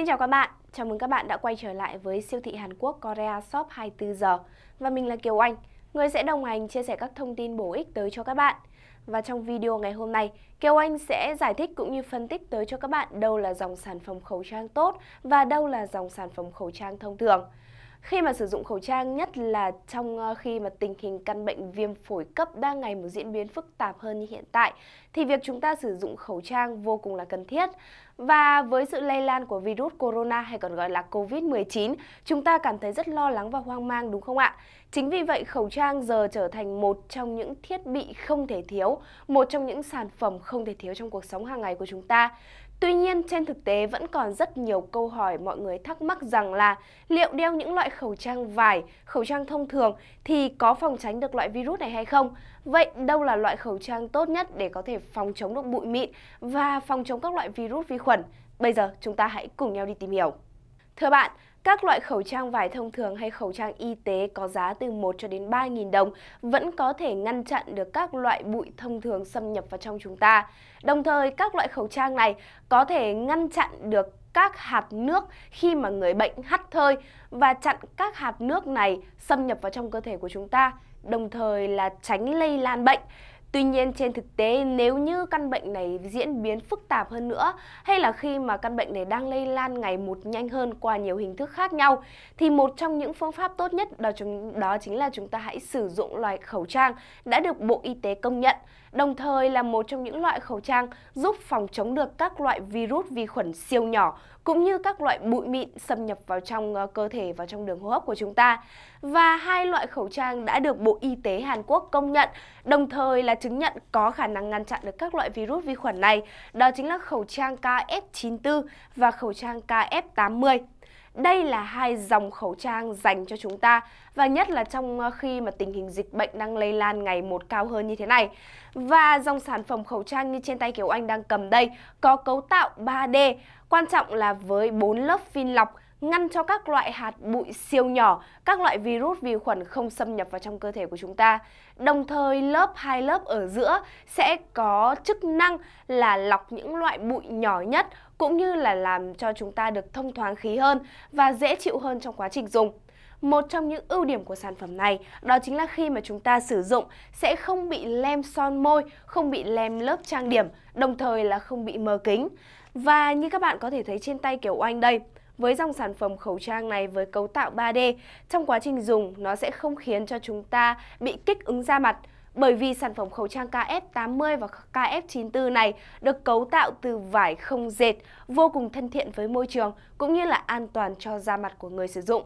Xin chào các bạn, chào mừng các bạn đã quay trở lại với siêu thị Hàn Quốc Korea Shop 24 giờ và mình là Kiều Anh, người sẽ đồng hành chia sẻ các thông tin bổ ích tới cho các bạn. Và trong video ngày hôm nay, Kiều Anh sẽ giải thích cũng như phân tích tới cho các bạn đâu là dòng sản phẩm khẩu trang tốt và đâu là dòng sản phẩm khẩu trang thông thường. Khi mà sử dụng khẩu trang, nhất là trong ờ, khi mà tình hình căn bệnh viêm phổi cấp đang ngày một diễn biến phức tạp hơn như hiện tại, thì việc chúng ta sử dụng khẩu trang vô cùng là cần thiết. Và với sự lây lan của virus corona hay còn gọi là COVID-19, chúng ta cảm thấy rất lo lắng và hoang mang đúng không ạ? Chính vì vậy, khẩu trang giờ trở thành một trong những thiết bị không thể thiếu, một trong những sản phẩm không thể thiếu trong cuộc sống hàng ngày của chúng ta. Tuy nhiên, trên thực tế vẫn còn rất nhiều câu hỏi mọi người thắc mắc rằng là liệu đeo những loại khẩu trang vải, khẩu trang thông thường thì có phòng tránh được loại virus này hay không? Vậy đâu là loại khẩu trang tốt nhất để có thể phòng chống được bụi mịn và phòng chống các loại virus vi khuẩn? Bây giờ chúng ta hãy cùng nhau đi tìm hiểu. Thưa bạn, các loại khẩu trang vải thông thường hay khẩu trang y tế có giá từ 1 cho đến 3.000 đồng vẫn có thể ngăn chặn được các loại bụi thông thường xâm nhập vào trong chúng ta. Đồng thời, các loại khẩu trang này có thể ngăn chặn được các hạt nước khi mà người bệnh hắt hơi và chặn các hạt nước này xâm nhập vào trong cơ thể của chúng ta, đồng thời là tránh lây lan bệnh. Tuy nhiên trên thực tế nếu như căn bệnh này diễn biến phức tạp hơn nữa hay là khi mà căn bệnh này đang lây lan ngày một nhanh hơn qua nhiều hình thức khác nhau thì một trong những phương pháp tốt nhất đó, chúng, đó chính là chúng ta hãy sử dụng loại khẩu trang đã được Bộ Y tế công nhận đồng thời là một trong những loại khẩu trang giúp phòng chống được các loại virus vi khuẩn siêu nhỏ cũng như các loại bụi mịn xâm nhập vào trong ờ, cơ thể và trong đường hô hấp của chúng ta. Và hai loại khẩu trang đã được Bộ Y tế Hàn Quốc công nhận, đồng thời là chứng nhận có khả năng ngăn chặn được các loại virus vi khuẩn này, đó chính là khẩu trang KF94 và khẩu trang KF80. Đây là hai dòng khẩu trang dành cho chúng ta và nhất là trong ờ, khi mà tình hình dịch bệnh đang lây lan ngày một cao hơn như thế này. Và dòng sản phẩm khẩu trang như trên tay Kiều Anh đang cầm đây có cấu tạo 3D, quan trọng là với 4 lớp phin lọc ngăn cho các loại hạt bụi siêu nhỏ, các loại virus vi khuẩn không xâm nhập vào trong cơ thể của chúng ta. Đồng thời lớp hai lớp ở giữa sẽ có chức năng là lọc những loại bụi nhỏ nhất cũng như là làm cho chúng ta được thông thoáng khí hơn và dễ chịu hơn trong quá trình dùng. Một trong những ưu điểm của sản phẩm này đó chính là khi mà chúng ta sử dụng sẽ không bị lem son môi, không bị lem lớp trang điểm, đồng thời là không bị mờ kính. Và như các bạn có thể thấy trên tay kiểu oanh đây, với dòng sản phẩm khẩu trang này với cấu tạo 3D, trong quá trình dùng nó sẽ không khiến cho chúng ta bị kích ứng da mặt bởi vì sản phẩm khẩu trang KF80 và KF94 này được cấu tạo từ vải không dệt, vô cùng thân thiện với môi trường cũng như là an toàn cho da mặt của người sử dụng.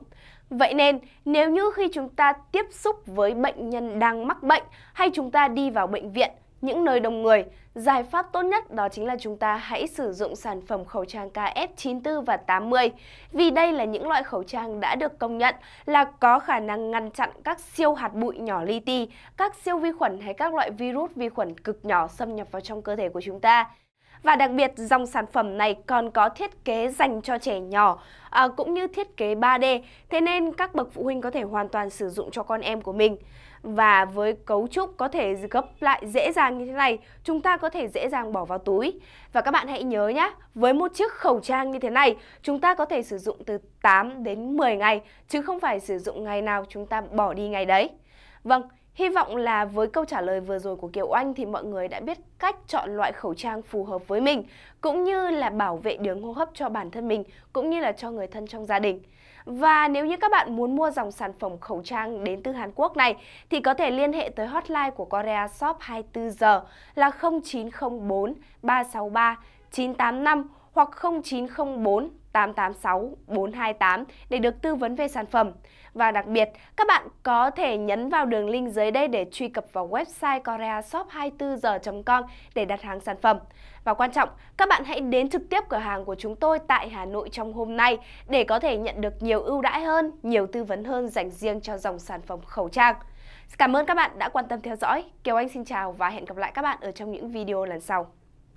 Vậy nên, nếu như khi chúng ta tiếp xúc với bệnh nhân đang mắc bệnh hay chúng ta đi vào bệnh viện, những nơi đông người, giải pháp tốt nhất đó chính là chúng ta hãy sử dụng sản phẩm khẩu trang KF94 và 80 vì đây là những loại khẩu trang đã được công nhận là có khả năng ngăn chặn các siêu hạt bụi nhỏ li ti, các siêu vi khuẩn hay các loại virus vi khuẩn cực nhỏ xâm nhập vào trong cơ thể của chúng ta. Và đặc biệt dòng sản phẩm này còn có thiết kế dành cho trẻ nhỏ à, cũng như thiết kế 3D. Thế nên các bậc phụ huynh có thể hoàn toàn sử dụng cho con em của mình. Và với cấu trúc có thể gấp lại dễ dàng như thế này, chúng ta có thể dễ dàng bỏ vào túi. Và các bạn hãy nhớ nhé, với một chiếc khẩu trang như thế này, chúng ta có thể sử dụng từ 8 đến 10 ngày, chứ không phải sử dụng ngày nào chúng ta bỏ đi ngày đấy. Vâng, Hy vọng là với câu trả lời vừa rồi của Kiều Anh thì mọi người đã biết cách chọn loại khẩu trang phù hợp với mình, cũng như là bảo vệ đường hô hấp cho bản thân mình, cũng như là cho người thân trong gia đình. Và nếu như các bạn muốn mua dòng sản phẩm khẩu trang đến từ Hàn Quốc này thì có thể liên hệ tới hotline của Korea Shop 24 giờ là 0904 363 985 hoặc 0904 886 428 để được tư vấn về sản phẩm. Và đặc biệt, các bạn có thể nhấn vào đường link dưới đây để truy cập vào website koreashop24h.com để đặt hàng sản phẩm. Và quan trọng, các bạn hãy đến trực tiếp cửa hàng của chúng tôi tại Hà Nội trong hôm nay để có thể nhận được nhiều ưu đãi hơn, nhiều tư vấn hơn dành riêng cho dòng sản phẩm khẩu trang. Cảm ơn các bạn đã quan tâm theo dõi. Kiều Anh xin chào và hẹn gặp lại các bạn ở trong những video lần sau.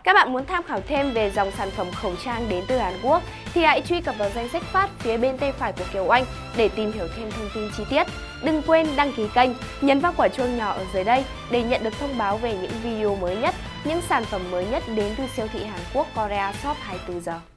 Các bạn muốn tham khảo thêm về dòng sản phẩm khẩu trang đến từ Hàn Quốc thì hãy truy cập vào danh sách phát phía bên tay phải của Kiều Anh để tìm hiểu thêm thông tin chi tiết. Đừng quên đăng ký kênh, nhấn vào quả chuông nhỏ ở dưới đây để nhận được thông báo về những video mới nhất, những sản phẩm mới nhất đến từ siêu thị Hàn Quốc Korea Shop 24 giờ.